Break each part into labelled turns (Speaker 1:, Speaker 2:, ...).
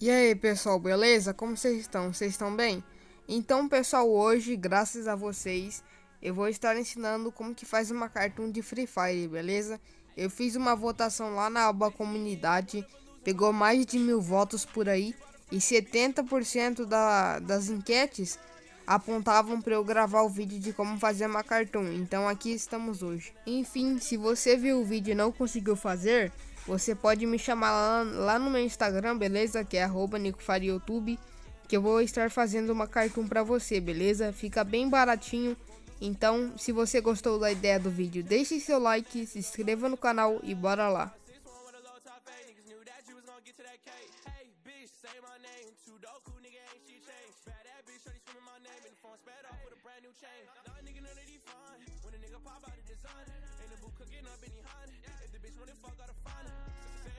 Speaker 1: E aí pessoal, beleza? Como vocês estão? Vocês estão bem? Então pessoal, hoje, graças a vocês, eu vou estar ensinando como que faz uma cartoon de Free Fire, beleza? Eu fiz uma votação lá na aba comunidade, pegou mais de mil votos por aí, e 70% da, das enquetes apontavam para eu gravar o vídeo de como fazer uma cartão, então aqui estamos hoje. Enfim, se você viu o vídeo e não conseguiu fazer, você pode me chamar lá, lá no meu Instagram, beleza? Que é NicoFariYoutube, que eu vou estar fazendo uma cartão para você, beleza? Fica bem baratinho. Então, se você gostou da ideia do vídeo, deixe seu like, se inscreva no canal e bora lá. is on it. cooking up hot. If the bitch wanna fuck, gotta find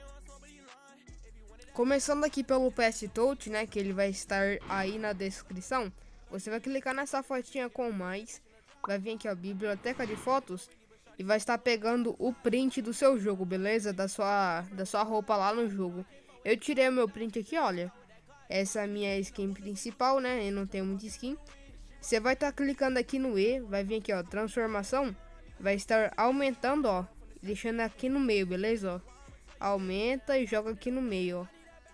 Speaker 1: oh, somebody Começando aqui pelo PS Touch, né, que ele vai estar aí na descrição, você vai clicar nessa fotinha com mais, vai vir aqui ó, biblioteca de fotos e vai estar pegando o print do seu jogo, beleza? Da sua, da sua roupa lá no jogo. Eu tirei o meu print aqui, olha. Essa é a minha skin principal, né? Eu não tenho muita skin. Você vai estar tá clicando aqui no E, vai vir aqui ó, transformação vai estar aumentando, ó. Deixando aqui no meio, beleza, ó. Aumenta e joga aqui no meio, ó.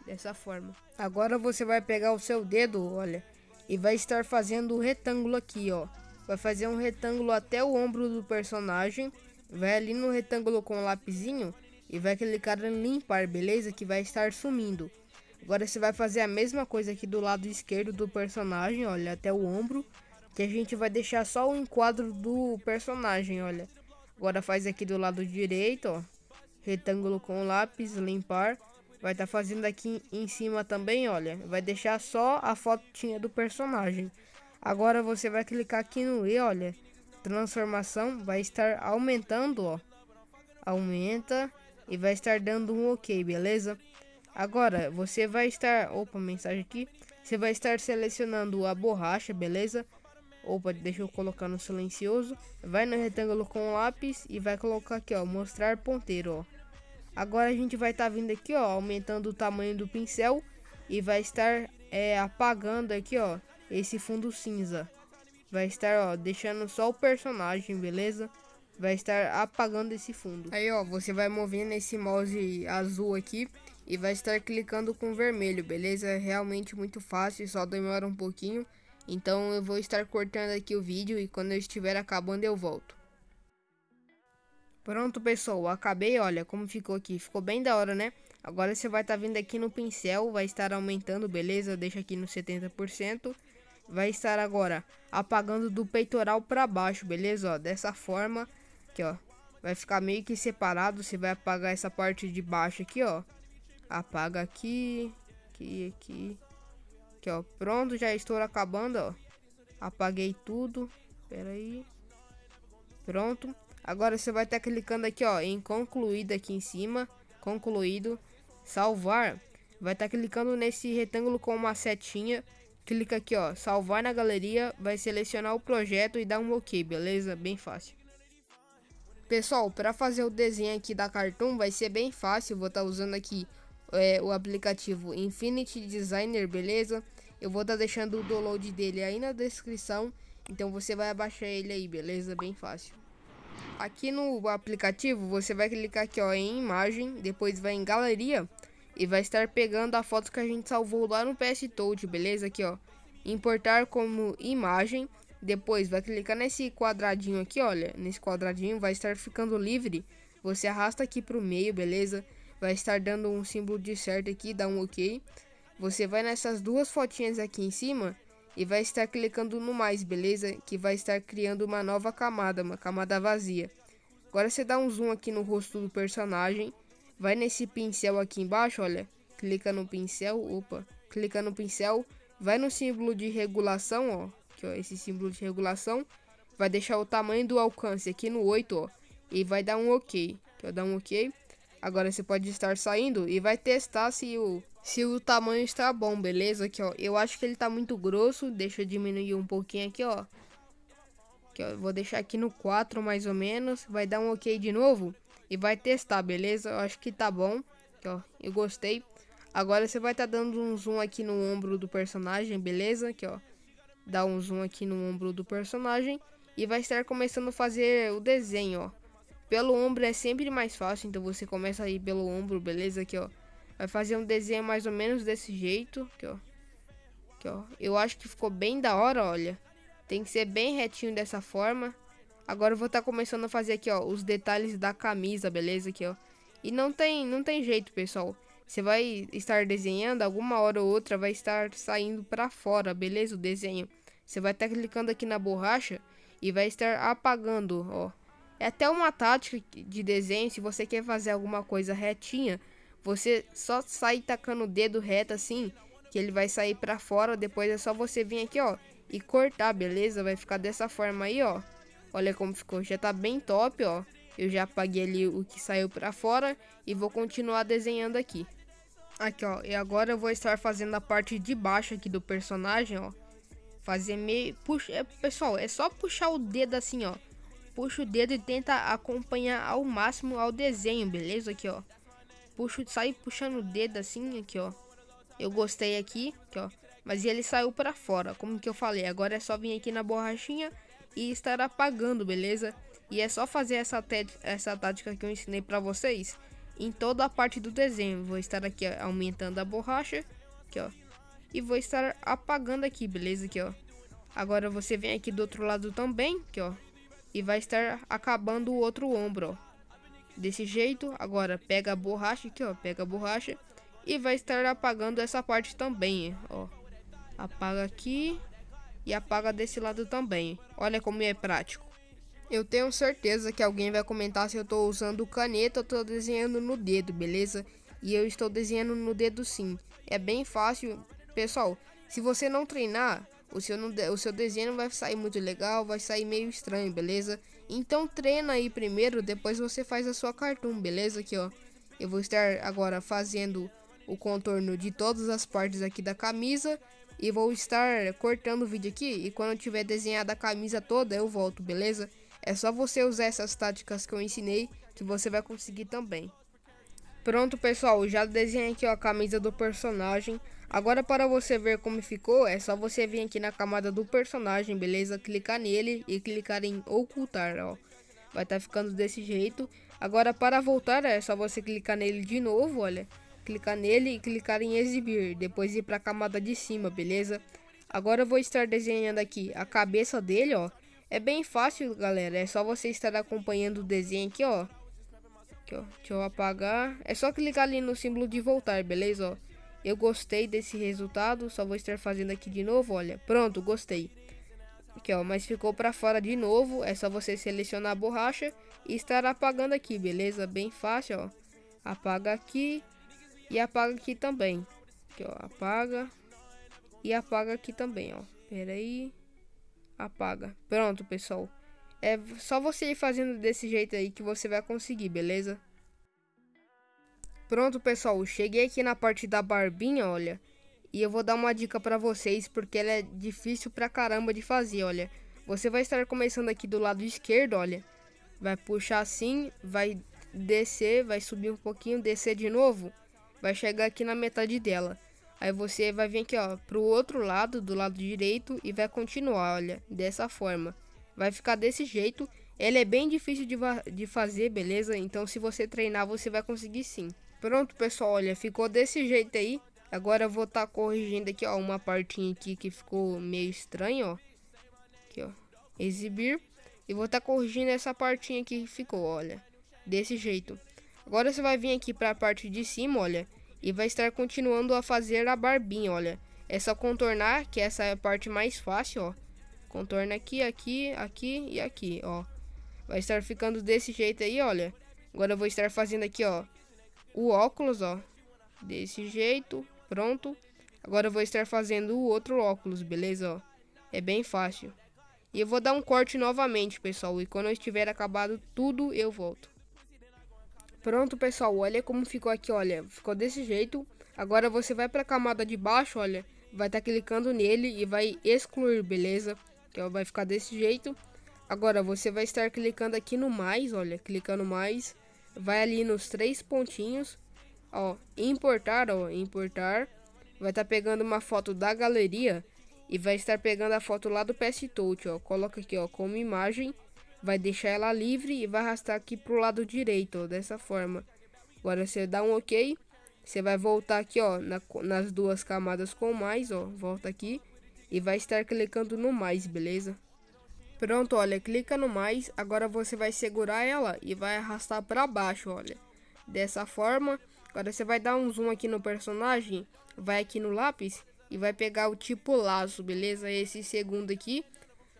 Speaker 1: Dessa forma. Agora você vai pegar o seu dedo, olha. E vai estar fazendo o um retângulo aqui, ó. Vai fazer um retângulo até o ombro do personagem. Vai ali no retângulo com o lapisinho. E vai clicar em limpar, beleza? Que vai estar sumindo. Agora você vai fazer a mesma coisa aqui do lado esquerdo do personagem, olha, até o ombro que a gente vai deixar só o enquadro do personagem, olha. Agora faz aqui do lado direito, ó, retângulo com lápis, limpar. Vai estar tá fazendo aqui em cima também, olha. Vai deixar só a fotinha do personagem. Agora você vai clicar aqui no E, olha. Transformação vai estar aumentando, ó. Aumenta e vai estar dando um OK, beleza? Agora você vai estar, opa, mensagem aqui. Você vai estar selecionando a borracha, beleza? ou pode deixar eu colocar no silencioso. Vai no retângulo com o lápis e vai colocar aqui, ó, mostrar ponteiro, ó. Agora a gente vai estar tá vindo aqui, ó, aumentando o tamanho do pincel e vai estar é, apagando aqui, ó, esse fundo cinza. Vai estar, ó, deixando só o personagem, beleza? Vai estar apagando esse fundo. Aí, ó, você vai movendo esse mouse azul aqui e vai estar clicando com vermelho, beleza? É realmente muito fácil, só demora um pouquinho. Então eu vou estar cortando aqui o vídeo e quando eu estiver acabando eu volto. Pronto pessoal, acabei, olha como ficou aqui, ficou bem da hora né? Agora você vai estar tá vindo aqui no pincel, vai estar aumentando, beleza? Deixa aqui no 70%. Vai estar agora apagando do peitoral para baixo, beleza? Ó, dessa forma, aqui ó, vai ficar meio que separado, você vai apagar essa parte de baixo aqui ó. Apaga aqui, aqui, aqui Aqui, ó. Pronto, já estou acabando, ó. Apaguei tudo. Pera aí. Pronto. Agora você vai estar tá clicando aqui, ó, em concluído aqui em cima. Concluído. Salvar. Vai estar tá clicando nesse retângulo com uma setinha. Clica aqui, ó, salvar na galeria. Vai selecionar o projeto e dar um OK, beleza? Bem fácil. Pessoal, para fazer o desenho aqui da Cartoon vai ser bem fácil. Vou estar tá usando aqui é, o aplicativo Infinity Designer, beleza? Eu vou estar tá deixando o download dele aí na descrição, então você vai abaixar ele aí, beleza? Bem fácil. Aqui no aplicativo, você vai clicar aqui ó, em imagem, depois vai em galeria e vai estar pegando a foto que a gente salvou lá no PS Toad, beleza? Aqui ó, importar como imagem, depois vai clicar nesse quadradinho aqui, olha, nesse quadradinho vai estar ficando livre. Você arrasta aqui para o meio, beleza? Vai estar dando um símbolo de certo aqui, dá um ok. Você vai nessas duas fotinhas aqui em cima e vai estar clicando no mais, beleza? Que vai estar criando uma nova camada, uma camada vazia. Agora você dá um zoom aqui no rosto do personagem, vai nesse pincel aqui embaixo, olha, clica no pincel, opa, clica no pincel, vai no símbolo de regulação, ó, Que ó, esse símbolo de regulação, vai deixar o tamanho do alcance aqui no 8, ó, e vai dar um OK, que ó, dar um OK. Agora você pode estar saindo e vai testar se o se o tamanho está bom, beleza? Aqui, ó. Eu acho que ele tá muito grosso. Deixa eu diminuir um pouquinho aqui, ó. Aqui, ó. Vou deixar aqui no 4, mais ou menos. Vai dar um ok de novo. E vai testar, beleza? Eu acho que tá bom. Aqui, ó. Eu gostei. Agora você vai estar tá dando um zoom aqui no ombro do personagem, beleza? Aqui, ó. Dá um zoom aqui no ombro do personagem. E vai estar começando a fazer o desenho, ó. Pelo ombro é sempre mais fácil. Então você começa aí pelo ombro, beleza? Aqui, ó Vai fazer um desenho mais ou menos desse jeito. Aqui, ó. Aqui, ó. Eu acho que ficou bem da hora, olha. Tem que ser bem retinho dessa forma. Agora eu vou estar tá começando a fazer aqui, ó, os detalhes da camisa, beleza? Aqui, ó. E não tem, não tem jeito, pessoal. Você vai estar desenhando, alguma hora ou outra vai estar saindo para fora, beleza? O desenho. Você vai estar tá clicando aqui na borracha e vai estar apagando, ó. É até uma tática de desenho, se você quer fazer alguma coisa retinha, você só sai tacando o dedo reto assim, que ele vai sair pra fora. Depois é só você vir aqui, ó, e cortar, beleza? Vai ficar dessa forma aí, ó. Olha como ficou, já tá bem top, ó. Eu já apaguei ali o que saiu pra fora e vou continuar desenhando aqui. Aqui, ó, e agora eu vou estar fazendo a parte de baixo aqui do personagem, ó. Fazer meio... Puxa... É, pessoal, é só puxar o dedo assim, ó. Puxa o dedo e tenta acompanhar ao máximo ao desenho, beleza? Aqui, ó puxo, sai puxando o dedo assim, aqui, ó. Eu gostei aqui, aqui, ó. Mas ele saiu para fora, como que eu falei. Agora é só vir aqui na borrachinha e estar apagando, beleza? E é só fazer essa, essa tática que eu ensinei para vocês em toda a parte do desenho. Vou estar aqui ó, aumentando a borracha, aqui, ó. E vou estar apagando aqui, beleza? Aqui, ó. Agora você vem aqui do outro lado também, aqui, ó. E vai estar acabando o outro ombro, ó desse jeito. Agora pega a borracha aqui, ó, pega a borracha e vai estar apagando essa parte também, ó. Apaga aqui e apaga desse lado também. Olha como é prático. Eu tenho certeza que alguém vai comentar se eu estou usando caneta ou estou desenhando no dedo, beleza? E eu estou desenhando no dedo sim. É bem fácil. Pessoal, se você não treinar, o seu, não, o seu desenho não vai sair muito legal, vai sair meio estranho, beleza? Então treina aí primeiro, depois você faz a sua cartoon, beleza? Aqui ó, eu vou estar agora fazendo o contorno de todas as partes aqui da camisa e vou estar cortando o vídeo aqui e quando tiver desenhada a camisa toda eu volto, beleza? É só você usar essas táticas que eu ensinei que você vai conseguir também. Pronto pessoal, já desenhei aqui ó, a camisa do personagem. Agora para você ver como ficou, é só você vir aqui na camada do personagem, beleza? Clicar nele e clicar em ocultar, ó. Vai estar tá ficando desse jeito. Agora para voltar, é só você clicar nele de novo, olha. Clicar nele e clicar em exibir, depois ir para a camada de cima, beleza? Agora eu vou estar desenhando aqui a cabeça dele, ó. É bem fácil, galera. É só você estar acompanhando o desenho aqui, ó. Aqui, ó. Deixa eu apagar. É só clicar ali no símbolo de voltar, beleza, ó. Eu gostei desse resultado, só vou estar fazendo aqui de novo, olha. Pronto, gostei. Aqui, ó, mas ficou para fora de novo, é só você selecionar a borracha e estar apagando aqui, beleza? Bem fácil, ó. Apaga aqui e apaga aqui também. Aqui, ó, apaga e apaga aqui também, ó. Pera aí. Apaga. Pronto, pessoal. É só você ir fazendo desse jeito aí que você vai conseguir, beleza? Pronto, pessoal, cheguei aqui na parte da barbinha, olha. E eu vou dar uma dica pra vocês, porque ela é difícil pra caramba de fazer, olha. Você vai estar começando aqui do lado esquerdo, olha. Vai puxar assim, vai descer, vai subir um pouquinho, descer de novo. Vai chegar aqui na metade dela. Aí você vai vir aqui, ó, pro outro lado, do lado direito, e vai continuar, olha, dessa forma. Vai ficar desse jeito. Ele é bem difícil de, de fazer, beleza? Então se você treinar, você vai conseguir sim. Pronto, pessoal, olha, ficou desse jeito aí. Agora eu vou estar tá corrigindo aqui, ó, uma partinha aqui que ficou meio estranha, ó. Aqui, ó. Exibir. E vou estar tá corrigindo essa partinha aqui que ficou, olha. Desse jeito. Agora você vai vir aqui para a parte de cima, olha. E vai estar continuando a fazer a barbinha, olha. É só contornar, que essa é a parte mais fácil, ó. Contorna aqui, aqui, aqui e aqui, ó. Vai estar ficando desse jeito aí, olha. Agora eu vou estar fazendo aqui, ó o óculos, ó, desse jeito, pronto. Agora eu vou estar fazendo o outro óculos, beleza, ó. É bem fácil. E eu vou dar um corte novamente, pessoal, e quando eu estiver acabado tudo, eu volto. Pronto, pessoal, olha como ficou aqui, olha, ficou desse jeito. Agora você vai para a camada de baixo, olha, vai estar tá clicando nele e vai excluir, beleza? Que vai ficar desse jeito. Agora você vai estar clicando aqui no mais, olha, clicando mais vai ali nos três pontinhos, ó, importar, ó, importar, vai estar tá pegando uma foto da galeria e vai estar pegando a foto lá do PS Touch, ó, coloca aqui, ó, como imagem, vai deixar ela livre e vai arrastar aqui pro lado direito, ó, dessa forma. Agora você dá um OK, você vai voltar aqui, ó, na, nas duas camadas com mais, ó, volta aqui e vai estar clicando no mais, beleza? Pronto, olha, clica no mais, agora você vai segurar ela e vai arrastar para baixo, olha. Dessa forma, agora você vai dar um zoom aqui no personagem, vai aqui no lápis e vai pegar o tipo laço, beleza? Esse segundo aqui.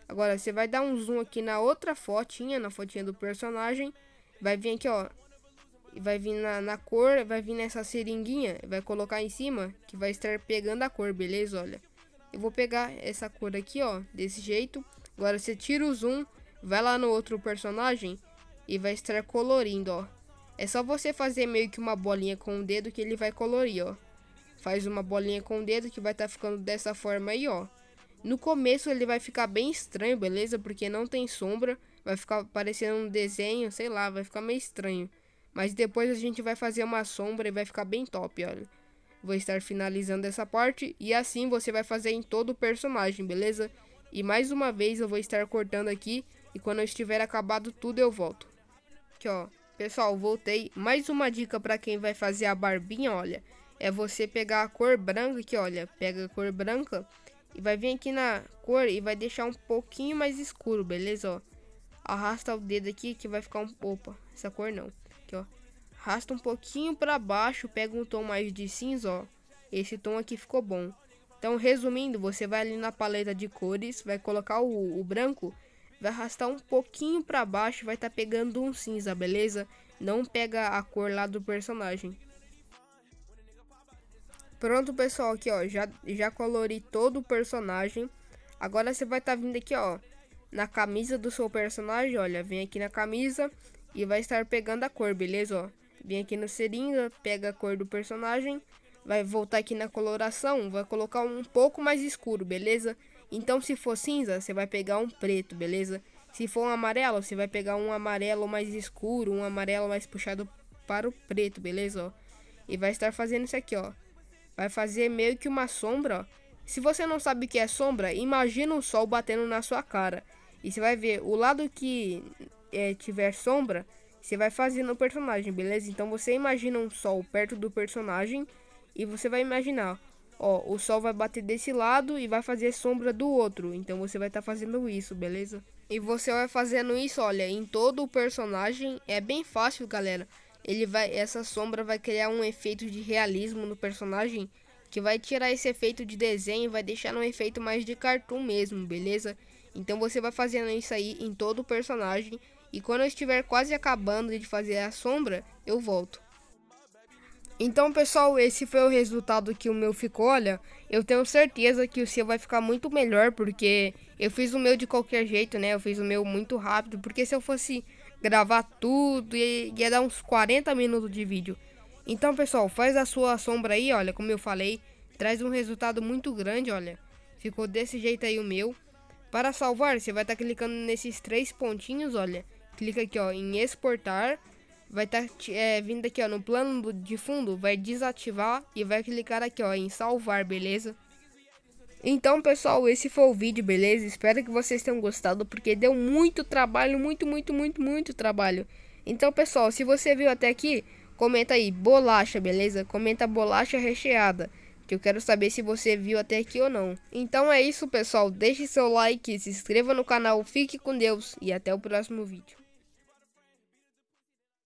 Speaker 1: Agora você vai dar um zoom aqui na outra fotinha, na fotinha do personagem, vai vir aqui, ó, e vai vir na, na cor, vai vir nessa seringuinha, vai colocar em cima, que vai estar pegando a cor, beleza? Olha, eu vou pegar essa cor aqui, ó, desse jeito. Agora você tira o zoom, vai lá no outro personagem e vai estar colorindo, ó. É só você fazer meio que uma bolinha com o dedo que ele vai colorir, ó. Faz uma bolinha com o dedo que vai estar tá ficando dessa forma aí, ó. No começo ele vai ficar bem estranho, beleza? Porque não tem sombra, vai ficar parecendo um desenho, sei lá, vai ficar meio estranho. Mas depois a gente vai fazer uma sombra e vai ficar bem top, olha. Vou estar finalizando essa parte e assim você vai fazer em todo o personagem, beleza? E mais uma vez eu vou estar cortando aqui e quando eu estiver acabado tudo eu volto. Aqui ó, pessoal, voltei. Mais uma dica para quem vai fazer a barbinha, olha, é você pegar a cor branca aqui, olha, pega a cor branca e vai vir aqui na cor e vai deixar um pouquinho mais escuro, beleza, ó. Arrasta o dedo aqui que vai ficar um... Opa, essa cor não. Aqui, ó. Arrasta um pouquinho para baixo, pega um tom mais de cinza, ó. Esse tom aqui ficou bom. Então, resumindo, você vai ali na paleta de cores, vai colocar o, o branco, vai arrastar um pouquinho para baixo, vai estar tá pegando um cinza, beleza? Não pega a cor lá do personagem. Pronto, pessoal, aqui ó, já, já colori todo o personagem. Agora você vai estar tá vindo aqui ó, na camisa do seu personagem, olha, vem aqui na camisa e vai estar pegando a cor, beleza? Ó, vem aqui no seringa, pega a cor do personagem vai voltar aqui na coloração, vai colocar um pouco mais escuro, beleza? Então se for cinza, você vai pegar um preto, beleza? Se for um amarelo, você vai pegar um amarelo mais escuro, um amarelo mais puxado para o preto, beleza? Ó? E vai estar fazendo isso aqui, ó. Vai fazer meio que uma sombra, ó. Se você não sabe o que é sombra, imagina o sol batendo na sua cara. E você vai ver o lado que é, tiver sombra, você vai fazendo o personagem, beleza? Então você imagina um sol perto do personagem e você vai imaginar, ó, o sol vai bater desse lado e vai fazer sombra do outro. Então você vai estar tá fazendo isso, beleza? E você vai fazendo isso, olha, em todo o personagem. É bem fácil, galera. Ele vai, essa sombra vai criar um efeito de realismo no personagem que vai tirar esse efeito de desenho e vai deixar um efeito mais de cartoon mesmo, beleza? Então você vai fazendo isso aí em todo o personagem e quando eu estiver quase acabando de fazer a sombra, eu volto. Então, pessoal, esse foi o resultado que o meu ficou. Olha, eu tenho certeza que o seu vai ficar muito melhor, porque eu fiz o meu de qualquer jeito, né? Eu fiz o meu muito rápido, porque se eu fosse gravar tudo, ia, ia dar uns 40 minutos de vídeo. Então, pessoal, faz a sua sombra aí, olha, como eu falei, traz um resultado muito grande, olha. Ficou desse jeito aí o meu. Para salvar, você vai estar tá clicando nesses três pontinhos, olha. Clica aqui, ó, em exportar vai estar tá, é, vindo aqui ó, no plano de fundo, vai desativar e vai clicar aqui ó, em salvar, beleza? Então pessoal, esse foi o vídeo, beleza? Espero que vocês tenham gostado, porque deu muito trabalho, muito, muito, muito, muito trabalho. Então pessoal, se você viu até aqui, comenta aí, bolacha, beleza? Comenta bolacha recheada, que eu quero saber se você viu até aqui ou não. Então é isso pessoal, deixe seu like, se inscreva no canal, fique com Deus e até o próximo vídeo.